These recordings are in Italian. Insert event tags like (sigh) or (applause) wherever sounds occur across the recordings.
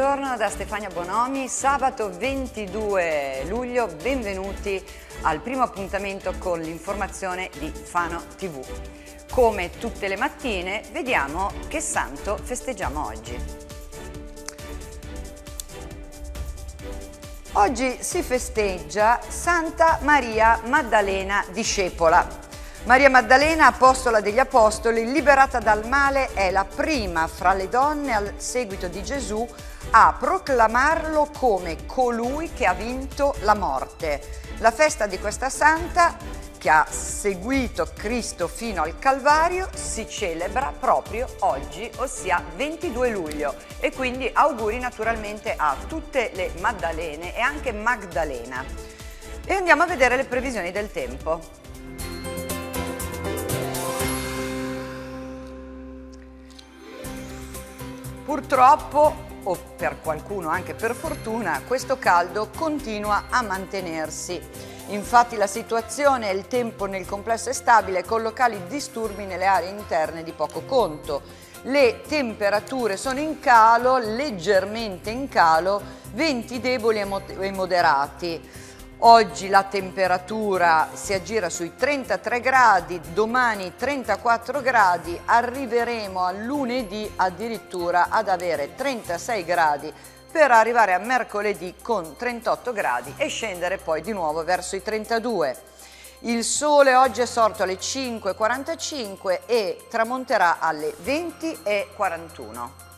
buongiorno da Stefania Bonomi, sabato 22 luglio, benvenuti al primo appuntamento con l'informazione di Fano TV. Come tutte le mattine vediamo che santo festeggiamo oggi. Oggi si festeggia Santa Maria Maddalena Discepola. Maria Maddalena, apostola degli apostoli, liberata dal male, è la prima fra le donne al seguito di Gesù a proclamarlo come colui che ha vinto la morte. La festa di questa santa, che ha seguito Cristo fino al Calvario, si celebra proprio oggi, ossia 22 luglio. E quindi auguri naturalmente a tutte le Maddalene e anche Magdalena. E andiamo a vedere le previsioni del tempo. Purtroppo, o per qualcuno anche per fortuna, questo caldo continua a mantenersi. Infatti la situazione e il tempo nel complesso è stabile con locali disturbi nelle aree interne di poco conto. Le temperature sono in calo, leggermente in calo, venti deboli e moderati. Oggi la temperatura si aggira sui 33 gradi, domani 34 gradi, arriveremo a lunedì addirittura ad avere 36 gradi per arrivare a mercoledì con 38 gradi e scendere poi di nuovo verso i 32. Il sole oggi è sorto alle 5.45 e tramonterà alle 20.41.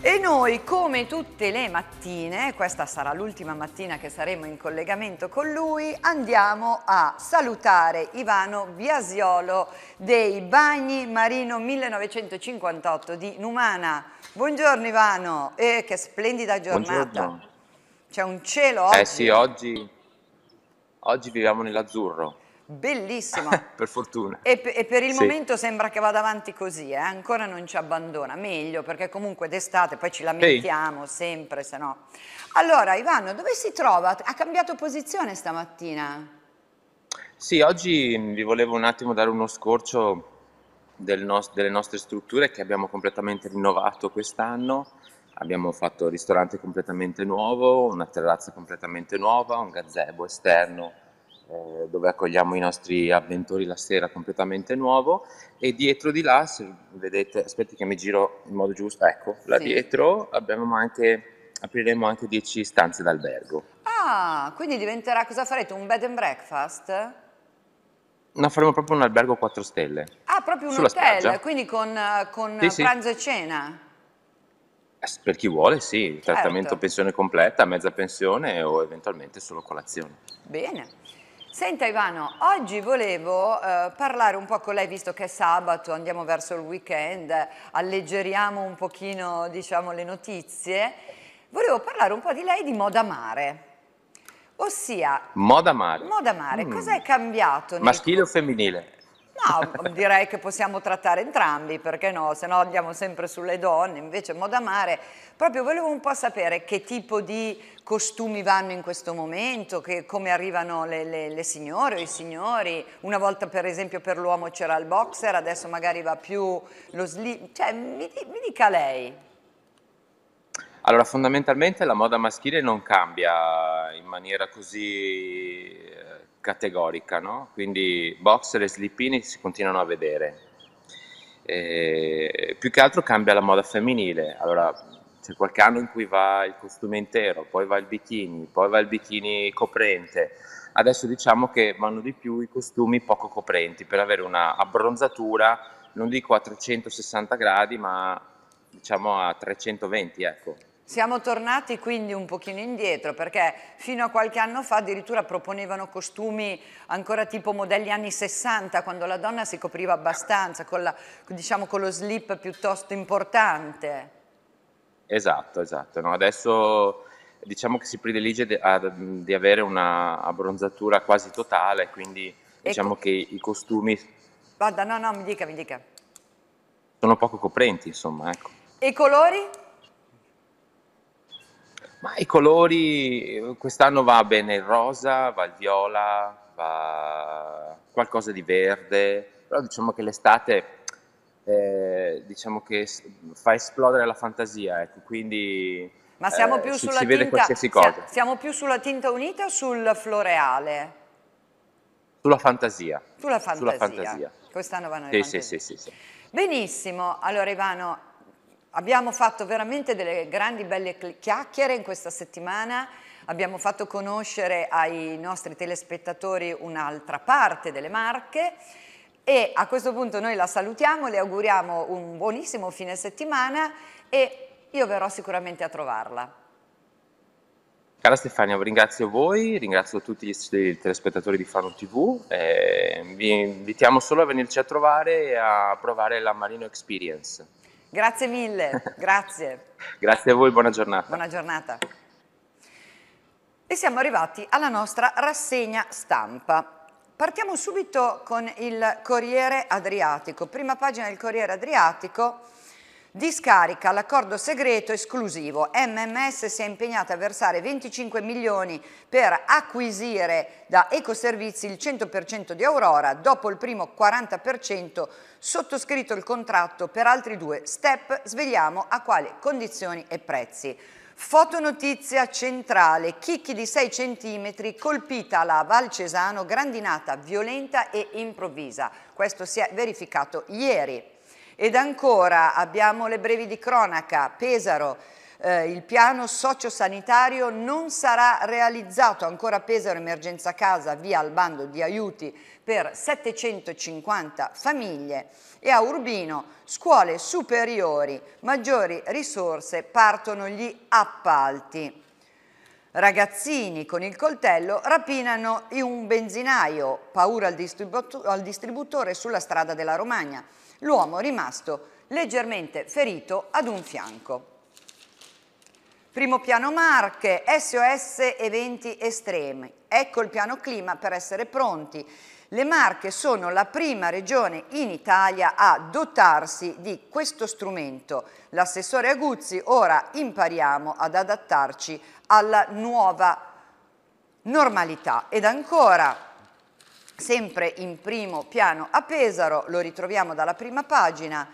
E noi, come tutte le mattine, questa sarà l'ultima mattina che saremo in collegamento con lui, andiamo a salutare Ivano Biasiolo dei Bagni Marino 1958 di Numana. Buongiorno Ivano, eh, che splendida giornata. C'è un cielo eh oggi. Eh sì, oggi, oggi viviamo nell'azzurro bellissima. (laughs) per fortuna. E, e per il sì. momento sembra che vada avanti così, eh? ancora non ci abbandona, meglio perché comunque d'estate poi ci lamentiamo Ehi. sempre, se no. Allora Ivano, dove si trova? Ha cambiato posizione stamattina? Sì, oggi mm, vi volevo un attimo dare uno scorcio del nost delle nostre strutture che abbiamo completamente rinnovato quest'anno. Abbiamo fatto un ristorante completamente nuovo, una terrazza completamente nuova, un gazebo esterno eh, dove accogliamo i nostri avventori la sera completamente nuovo e dietro di là, se vedete, aspetti che mi giro in modo giusto, ecco, là sì. dietro abbiamo anche, apriremo anche 10 stanze d'albergo. Ah, quindi diventerà, cosa farete, un bed and breakfast? No, faremo proprio un albergo 4 stelle. Ah, proprio un hotel, spiaggia. quindi con, con sì, pranzo e cena? Eh, per chi vuole, sì, certo. trattamento pensione completa, mezza pensione o eventualmente solo colazione. Bene. Senta Ivano, oggi volevo eh, parlare un po' con lei, visto che è sabato, andiamo verso il weekend, alleggeriamo un pochino diciamo, le notizie, volevo parlare un po' di lei di moda mare. Ossia, moda mare. Moda mare, mm. cosa è cambiato? Maschile o femminile? No, (laughs) direi che possiamo trattare entrambi, perché no? Se no andiamo sempre sulle donne, invece amare. proprio volevo un po' sapere che tipo di costumi vanno in questo momento, che, come arrivano le, le, le signore o i signori, una volta per esempio per l'uomo c'era il boxer, adesso magari va più lo slip, cioè mi, mi dica lei. Allora, fondamentalmente la moda maschile non cambia in maniera così eh, categorica, no? quindi boxer e slippini si continuano a vedere. E più che altro cambia la moda femminile, allora c'è qualche anno in cui va il costume intero, poi va il bikini, poi va il bikini coprente, adesso diciamo che vanno di più i costumi poco coprenti per avere una abbronzatura, non dico a 360 gradi, ma diciamo a 320, ecco. Siamo tornati quindi un pochino indietro perché fino a qualche anno fa addirittura proponevano costumi ancora tipo modelli anni 60 quando la donna si copriva abbastanza con, la, diciamo, con lo slip piuttosto importante. Esatto, esatto. No, adesso diciamo che si predilige di avere una abbronzatura quasi totale, quindi ecco. diciamo ecco. che i costumi... Guarda, no, no, mi dica, mi dica. Sono poco coprenti, insomma, ecco. E i colori? Ma i colori, quest'anno va bene il rosa, va il viola, va qualcosa di verde, però diciamo che l'estate eh, diciamo che fa esplodere la fantasia, ecco, quindi Ma siamo eh, più eh, sulla si, si tinta, qualsiasi cosa. Siamo più sulla tinta unita o sul floreale? Sulla fantasia. Sulla fantasia. Sulla fantasia. Quest'anno vanno sì, fantasia. Sì, sì, sì, sì. Benissimo, allora Ivano, Abbiamo fatto veramente delle grandi belle chiacchiere in questa settimana, abbiamo fatto conoscere ai nostri telespettatori un'altra parte delle Marche e a questo punto noi la salutiamo, le auguriamo un buonissimo fine settimana e io verrò sicuramente a trovarla. Cara Stefania, ringrazio voi, ringrazio tutti i telespettatori di Fano TV, vi invitiamo solo a venirci a trovare e a provare la Marino Experience. Grazie mille, (laughs) grazie. grazie a voi, buona giornata. Buona giornata. E siamo arrivati alla nostra rassegna stampa. Partiamo subito con il Corriere Adriatico. Prima pagina del Corriere Adriatico discarica l'accordo segreto esclusivo. MMS si è impegnata a versare 25 milioni per acquisire da Ecoservizi il 100% di Aurora, dopo il primo 40% sottoscritto il contratto per altri due step, svegliamo a quali condizioni e prezzi. Fotonotizia centrale, chicchi di 6 cm, colpita la Valcesano, grandinata violenta e improvvisa. Questo si è verificato ieri. Ed ancora abbiamo le brevi di cronaca, Pesaro, eh, il piano sociosanitario non sarà realizzato, ancora Pesaro Emergenza Casa via al bando di aiuti per 750 famiglie e a Urbino scuole superiori, maggiori risorse, partono gli appalti. Ragazzini con il coltello rapinano un benzinaio, paura al, al distributore sulla strada della Romagna l'uomo rimasto leggermente ferito ad un fianco. Primo piano Marche, SOS eventi estremi. Ecco il piano clima per essere pronti. Le Marche sono la prima regione in Italia a dotarsi di questo strumento. L'assessore Aguzzi, ora impariamo ad adattarci alla nuova normalità. Ed ancora, Sempre in primo piano a Pesaro, lo ritroviamo dalla prima pagina,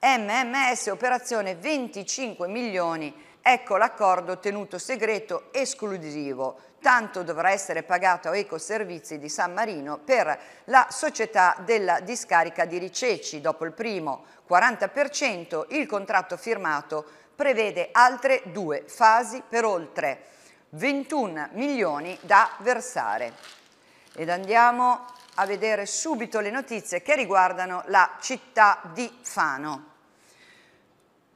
MMS operazione 25 milioni, ecco l'accordo tenuto segreto esclusivo, tanto dovrà essere pagato a Ecoservizi di San Marino per la società della discarica di Riceci, dopo il primo 40%, il contratto firmato prevede altre due fasi per oltre 21 milioni da versare ed andiamo a vedere subito le notizie che riguardano la città di Fano.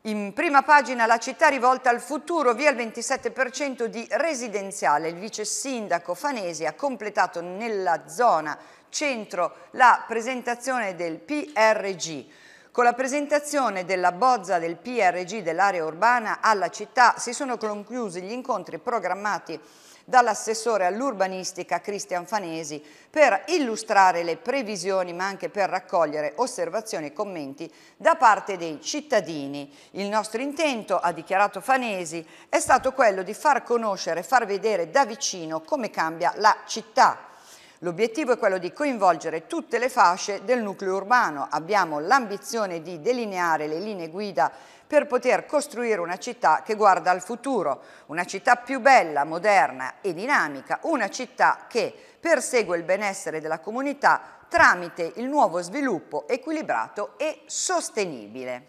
In prima pagina la città rivolta al futuro, via il 27% di residenziale. Il vice sindaco Fanesi ha completato nella zona centro la presentazione del PRG. Con la presentazione della bozza del PRG dell'area urbana alla città si sono conclusi gli incontri programmati dall'assessore all'urbanistica Cristian Fanesi per illustrare le previsioni ma anche per raccogliere osservazioni e commenti da parte dei cittadini. Il nostro intento, ha dichiarato Fanesi, è stato quello di far conoscere, far vedere da vicino come cambia la città. L'obiettivo è quello di coinvolgere tutte le fasce del nucleo urbano. Abbiamo l'ambizione di delineare le linee guida per poter costruire una città che guarda al futuro, una città più bella, moderna e dinamica, una città che persegue il benessere della comunità tramite il nuovo sviluppo equilibrato e sostenibile.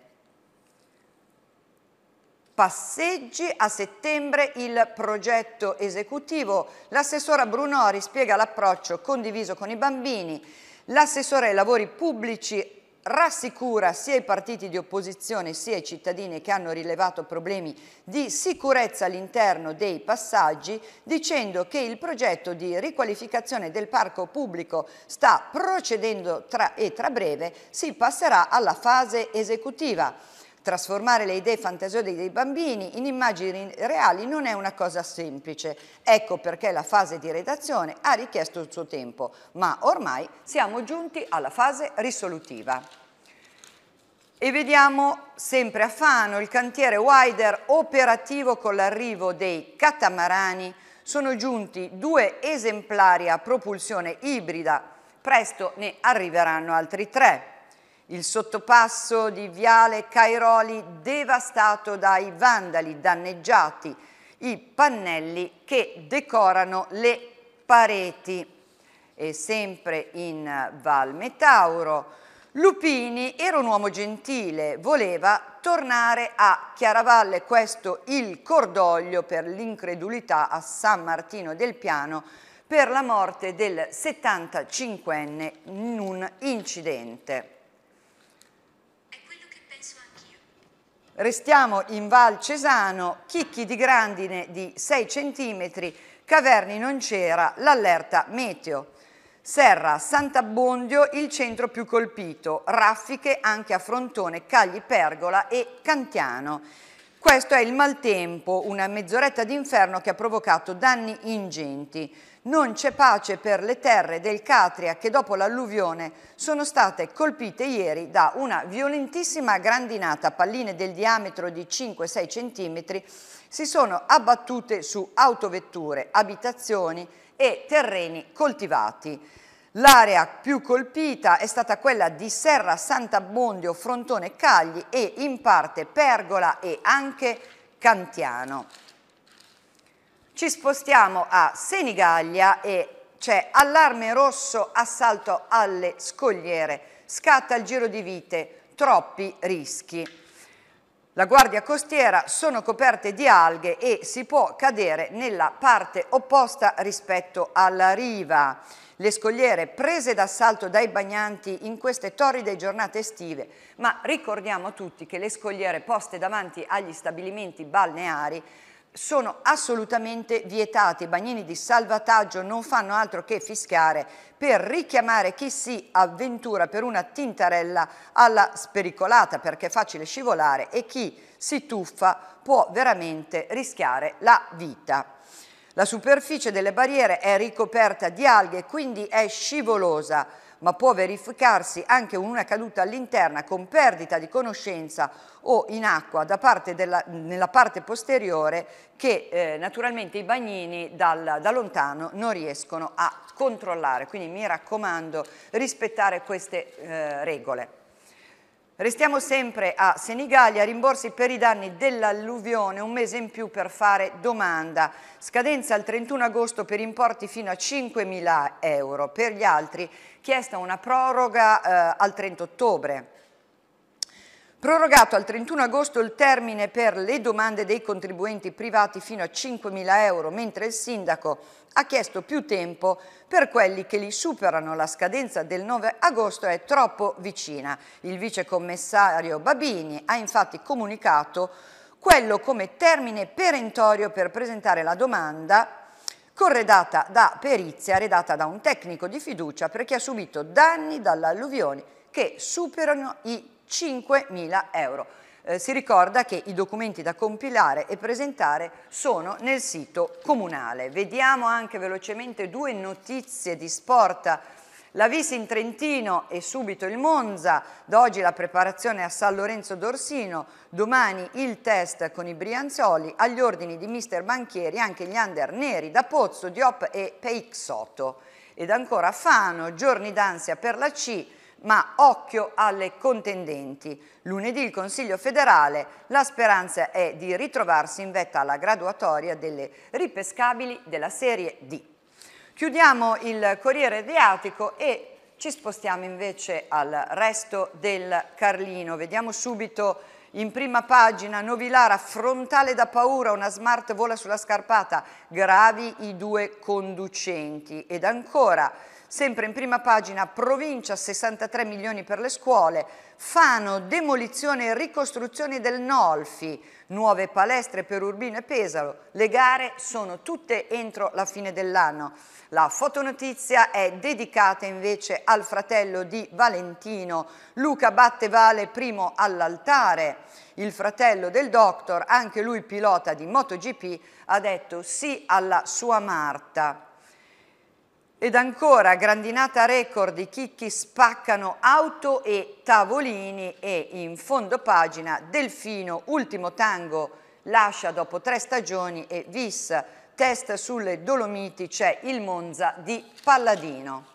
Passeggi a settembre il progetto esecutivo. L'assessora Brunori spiega l'approccio condiviso con i bambini. L'assessore ai lavori pubblici rassicura sia i partiti di opposizione sia i cittadini che hanno rilevato problemi di sicurezza all'interno dei passaggi dicendo che il progetto di riqualificazione del parco pubblico sta procedendo tra e tra breve si passerà alla fase esecutiva trasformare le idee fantasiose dei bambini in immagini reali non è una cosa semplice. Ecco perché la fase di redazione ha richiesto il suo tempo, ma ormai siamo giunti alla fase risolutiva. E vediamo sempre a Fano il cantiere Wider operativo con l'arrivo dei catamarani. Sono giunti due esemplari a propulsione ibrida, presto ne arriveranno altri tre il sottopasso di Viale Cairoli devastato dai vandali danneggiati, i pannelli che decorano le pareti. E sempre in Val Metauro, Lupini era un uomo gentile, voleva tornare a Chiaravalle, questo il cordoglio per l'incredulità a San Martino del Piano per la morte del 75enne in un incidente. Restiamo in Val Cesano, chicchi di grandine di 6 cm, Caverni non c'era, l'allerta meteo. Serra, Sant'Abbondio, il centro più colpito, raffiche anche a Frontone, Cagli Pergola e Cantiano. Questo è il maltempo, una mezz'oretta d'inferno che ha provocato danni ingenti non c'è pace per le terre del Catria che dopo l'alluvione sono state colpite ieri da una violentissima grandinata, palline del diametro di 5-6 cm si sono abbattute su autovetture, abitazioni e terreni coltivati. L'area più colpita è stata quella di Serra Sant'Abbondio, Frontone Cagli e in parte Pergola e anche Cantiano. Ci spostiamo a Senigallia e c'è allarme rosso, assalto alle scogliere, scatta il giro di vite, troppi rischi. La guardia costiera sono coperte di alghe e si può cadere nella parte opposta rispetto alla riva. Le scogliere prese d'assalto dai bagnanti in queste torride giornate estive, ma ricordiamo tutti che le scogliere poste davanti agli stabilimenti balneari sono assolutamente vietati. I bagnini di salvataggio non fanno altro che fischiare per richiamare chi si avventura per una tintarella alla spericolata perché è facile scivolare e chi si tuffa può veramente rischiare la vita. La superficie delle barriere è ricoperta di alghe, quindi è scivolosa, ma può verificarsi anche una caduta all'interna con perdita di conoscenza o in acqua parte della, nella parte posteriore che eh, naturalmente i bagnini dal, da lontano non riescono a controllare. Quindi mi raccomando rispettare queste eh, regole. Restiamo sempre a Senigallia, rimborsi per i danni dell'alluvione, un mese in più per fare domanda. Scadenza il 31 agosto per importi fino a 5.000 euro, per gli altri chiesta una proroga eh, al 30 ottobre. Prorogato al 31 agosto il termine per le domande dei contribuenti privati fino a 5.000 euro, mentre il sindaco ha chiesto più tempo per quelli che li superano. La scadenza del 9 agosto è troppo vicina. Il vicecommissario Babini ha infatti comunicato quello come termine perentorio per presentare la domanda corredata da perizia redata da un tecnico di fiducia perché ha subito danni dall'alluvione che superano i 5.000 euro. Eh, si ricorda che i documenti da compilare e presentare sono nel sito comunale. Vediamo anche velocemente due notizie di sport. La Vis in Trentino e subito il Monza, da oggi la preparazione a San Lorenzo d'Orsino, domani il test con i Brianzoli, agli ordini di mister Banchieri anche gli under neri da Pozzo, Diop e Peixoto. Ed ancora Fano, giorni d'ansia per la C, ma occhio alle contendenti. Lunedì il Consiglio federale, la speranza è di ritrovarsi in vetta alla graduatoria delle ripescabili della Serie D. Chiudiamo il Corriere Adriatico e ci spostiamo invece al resto del Carlino. Vediamo subito in prima pagina Novilara, frontale da paura, una smart vola sulla scarpata, gravi i due conducenti ed ancora... Sempre in prima pagina, provincia 63 milioni per le scuole, Fano, demolizione e ricostruzione del Nolfi, nuove palestre per Urbino e Pesaro, le gare sono tutte entro la fine dell'anno. La fotonotizia è dedicata invece al fratello di Valentino, Luca Battevale, primo all'altare. Il fratello del Doctor, anche lui pilota di MotoGP, ha detto sì alla sua Marta. Ed ancora grandinata record i chicchi spaccano auto e tavolini e in fondo pagina Delfino, ultimo tango, lascia dopo tre stagioni e vis, test sulle Dolomiti c'è il Monza di Palladino.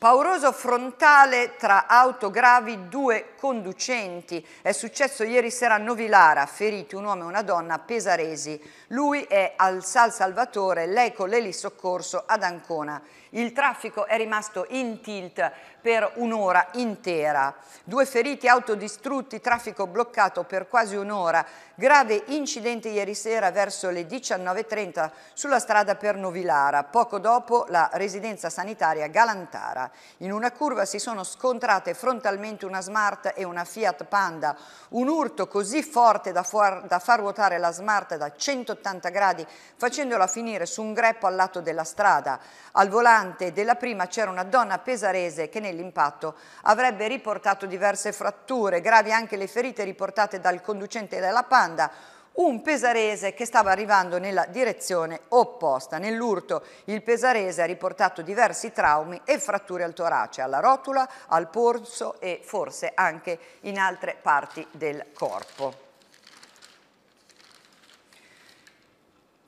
Pauroso frontale tra auto gravi, due conducenti. È successo ieri sera a Novilara, feriti un uomo e una donna pesaresi. Lui è al Sal Salvatore, lei con l'elisoccorso ad Ancona. Il traffico è rimasto in tilt per un'ora intera. Due feriti autodistrutti, traffico bloccato per quasi un'ora. Grave incidente ieri sera verso le 19.30 sulla strada per Novilara. Poco dopo la residenza sanitaria Galantara. In una curva si sono scontrate frontalmente una Smart e una Fiat Panda. Un urto così forte da, da far ruotare la Smart da 180 gradi facendola finire su un greppo al lato della strada. Al volante della prima c'era una donna pesarese che nel l'impatto avrebbe riportato diverse fratture, gravi anche le ferite riportate dal conducente della Panda, un pesarese che stava arrivando nella direzione opposta. Nell'urto il pesarese ha riportato diversi traumi e fratture al torace, alla rotula, al polso e forse anche in altre parti del corpo.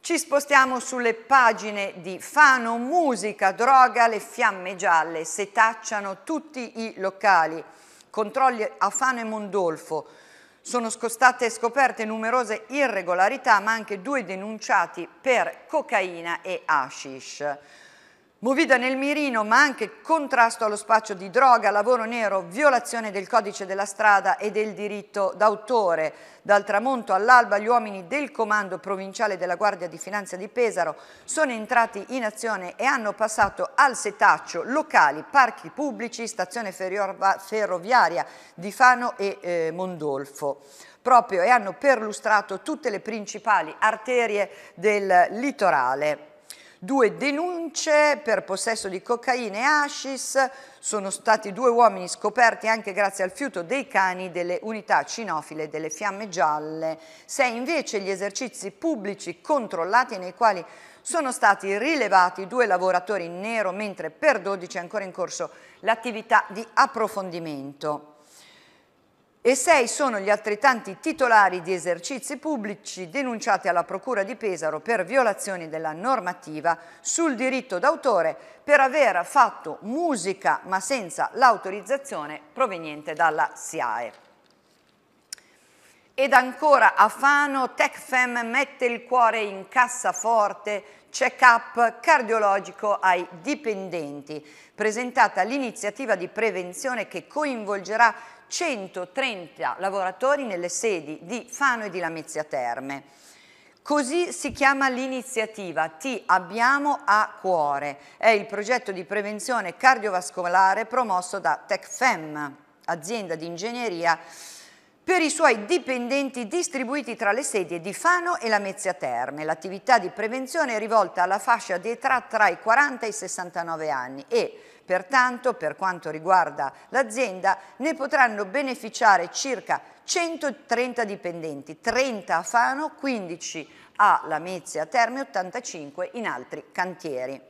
Ci spostiamo sulle pagine di Fano, musica, droga, le fiamme gialle, setacciano tutti i locali. Controlli a Fano e Mondolfo. Sono state scoperte numerose irregolarità, ma anche due denunciati per cocaina e hashish. Movida nel mirino, ma anche contrasto allo spaccio di droga, lavoro nero, violazione del codice della strada e del diritto d'autore. Dal tramonto all'alba gli uomini del comando provinciale della Guardia di Finanza di Pesaro sono entrati in azione e hanno passato al setaccio locali, parchi pubblici, stazione ferroviaria di Fano e eh, Mondolfo proprio e hanno perlustrato tutte le principali arterie del litorale. Due denunce per possesso di cocaina e hashish, sono stati due uomini scoperti anche grazie al fiuto dei cani delle unità cinofile delle fiamme gialle. Sei invece gli esercizi pubblici controllati nei quali sono stati rilevati due lavoratori in nero, mentre per 12 è ancora in corso l'attività di approfondimento e sei sono gli altrettanti titolari di esercizi pubblici denunciati alla Procura di Pesaro per violazioni della normativa sul diritto d'autore per aver fatto musica ma senza l'autorizzazione proveniente dalla SIAE. Ed ancora a Fano, TechFem mette il cuore in cassaforte check-up cardiologico ai dipendenti, presentata l'iniziativa di prevenzione che coinvolgerà 130 lavoratori nelle sedi di Fano e di Lamezia Terme. Così si chiama l'iniziativa Ti abbiamo a cuore, è il progetto di prevenzione cardiovascolare promosso da TechFem, azienda di ingegneria per i suoi dipendenti distribuiti tra le sedie di Fano e Lamezia Terme. L'attività di prevenzione è rivolta alla fascia di età tra i 40 e i 69 anni e Pertanto, per quanto riguarda l'azienda, ne potranno beneficiare circa 130 dipendenti, 30 a Fano, 15 a Lamezia Terme, e 85 in altri cantieri.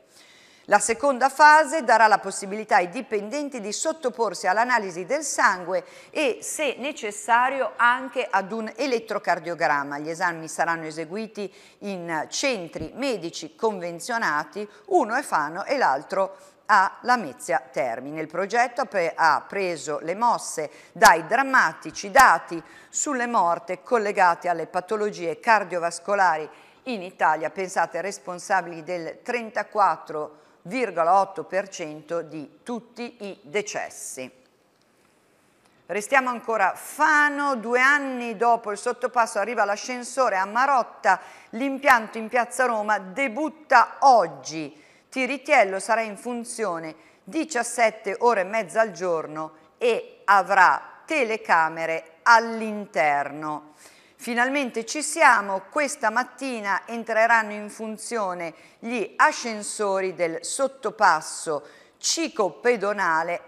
La seconda fase darà la possibilità ai dipendenti di sottoporsi all'analisi del sangue e, se necessario, anche ad un elettrocardiogramma. Gli esami saranno eseguiti in centri medici convenzionati, uno è Fano e l'altro a Lamezia Termine. Il progetto ha preso le mosse dai drammatici dati sulle morte collegate alle patologie cardiovascolari in Italia, pensate responsabili del 34,8% di tutti i decessi. Restiamo ancora a Fano, due anni dopo il sottopasso arriva l'ascensore a Marotta, l'impianto in piazza Roma debutta oggi Tiritiello sarà in funzione 17 ore e mezza al giorno e avrà telecamere all'interno. Finalmente ci siamo, questa mattina entreranno in funzione gli ascensori del sottopasso cico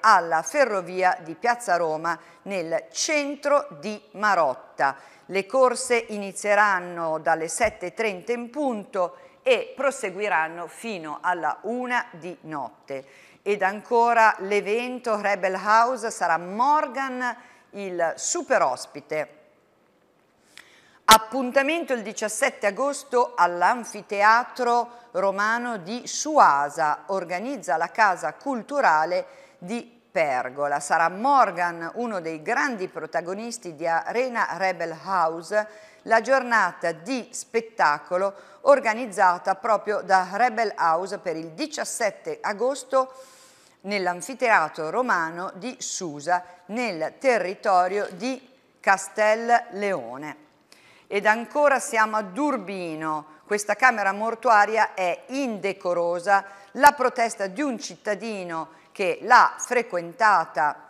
alla ferrovia di Piazza Roma nel centro di Marotta. Le corse inizieranno dalle 7.30 in punto e proseguiranno fino alla una di notte. Ed ancora l'evento Rebel House sarà Morgan il super ospite. Appuntamento il 17 agosto all'Anfiteatro Romano di Suasa, organizza la Casa Culturale di Pergola. Sarà Morgan uno dei grandi protagonisti di Arena Rebel House la giornata di spettacolo organizzata proprio da Rebel House per il 17 agosto nell'anfiteatro romano di Susa, nel territorio di Castel Leone. Ed ancora siamo a Durbino, questa camera mortuaria è indecorosa, la protesta di un cittadino che l'ha frequentata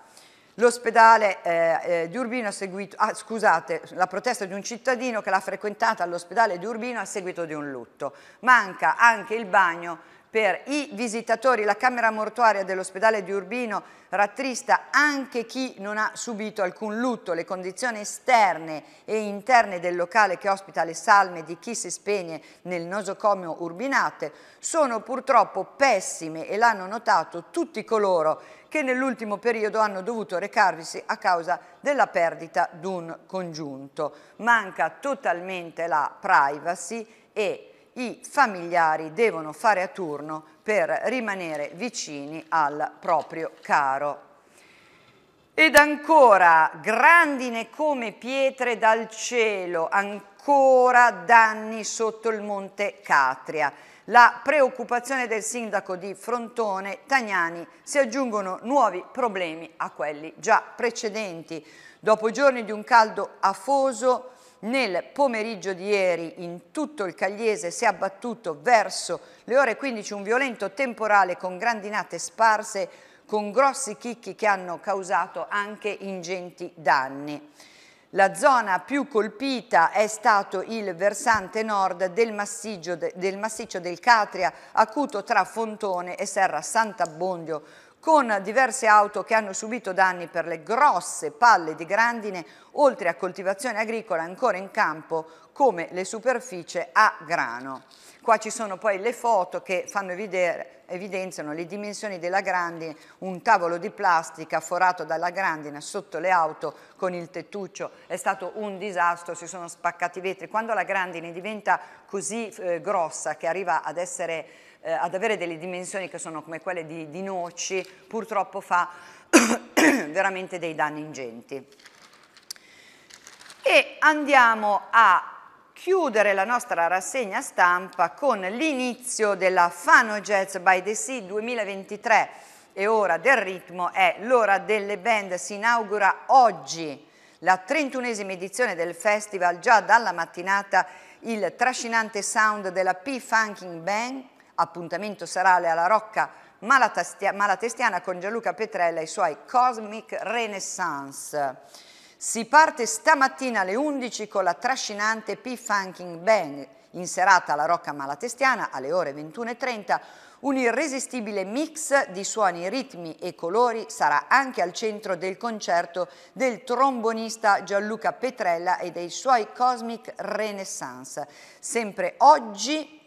L'ospedale eh, eh, di Urbino ha seguito, ah, scusate, la protesta di un cittadino che l'ha frequentata all'ospedale di Urbino a seguito di un lutto. Manca anche il bagno per i visitatori la camera mortuaria dell'ospedale di Urbino rattrista anche chi non ha subito alcun lutto. Le condizioni esterne e interne del locale che ospita le salme di chi si spegne nel nosocomio Urbinate sono purtroppo pessime e l'hanno notato tutti coloro che nell'ultimo periodo hanno dovuto recarvisi a causa della perdita di un congiunto. Manca totalmente la privacy e i familiari devono fare a turno per rimanere vicini al proprio caro. Ed ancora, grandine come pietre dal cielo, ancora danni sotto il monte Catria. La preoccupazione del sindaco di Frontone, Tagnani, si aggiungono nuovi problemi a quelli già precedenti. Dopo giorni di un caldo afoso, nel pomeriggio di ieri in tutto il Cagliese si è abbattuto verso le ore 15 un violento temporale con grandinate sparse con grossi chicchi che hanno causato anche ingenti danni. La zona più colpita è stato il versante nord del massiccio, del, massiccio del Catria, acuto tra Fontone e Serra Sant'Abbondio, con diverse auto che hanno subito danni per le grosse palle di grandine, oltre a coltivazione agricola ancora in campo come le superfici a grano. Qua ci sono poi le foto che fanno vedere, evidenziano le dimensioni della grandine, un tavolo di plastica forato dalla grandine sotto le auto con il tettuccio, è stato un disastro, si sono spaccati i vetri. Quando la grandine diventa così eh, grossa che arriva ad essere eh, ad avere delle dimensioni che sono come quelle di, di noci, purtroppo fa (coughs) veramente dei danni ingenti. E andiamo a chiudere la nostra rassegna stampa con l'inizio della Fano Jazz by the Sea 2023 e ora del ritmo è l'ora delle band, si inaugura oggi la 31esima edizione del festival, già dalla mattinata il trascinante sound della P-Funking Band, appuntamento serale alla Rocca Malatestiana con Gianluca Petrella e i suoi Cosmic Renaissance. Si parte stamattina alle 11 con la trascinante P-Funking Bang, in serata alla Rocca Malatestiana alle ore 21.30, un irresistibile mix di suoni, ritmi e colori sarà anche al centro del concerto del trombonista Gianluca Petrella e dei suoi Cosmic Renaissance. Sempre oggi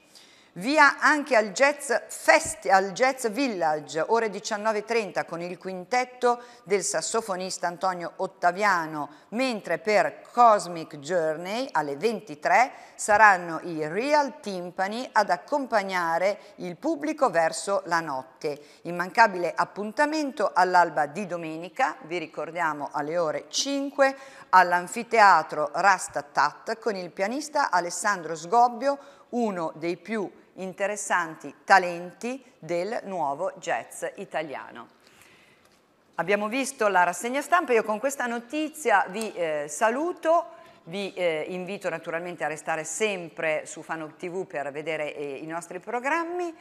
via anche al jazz, Fest, al jazz Village, ore 19.30 con il quintetto del sassofonista Antonio Ottaviano, mentre per Cosmic Journey alle 23 saranno i Real Timpani ad accompagnare il pubblico verso la notte. Immancabile appuntamento all'alba di domenica, vi ricordiamo alle ore 5, all'anfiteatro Rasta Tat con il pianista Alessandro Sgobbio, uno dei più interessanti talenti del nuovo jazz italiano. Abbiamo visto la rassegna stampa, io con questa notizia vi eh, saluto. Vi eh, invito naturalmente a restare sempre su Fanoc TV per vedere eh, i nostri programmi.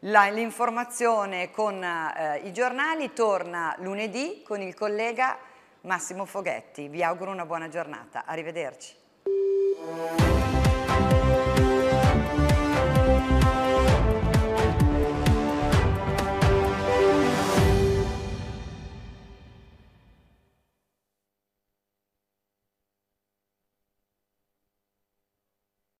l'informazione con eh, i giornali torna lunedì con il collega Massimo Foghetti. Vi auguro una buona giornata. Arrivederci.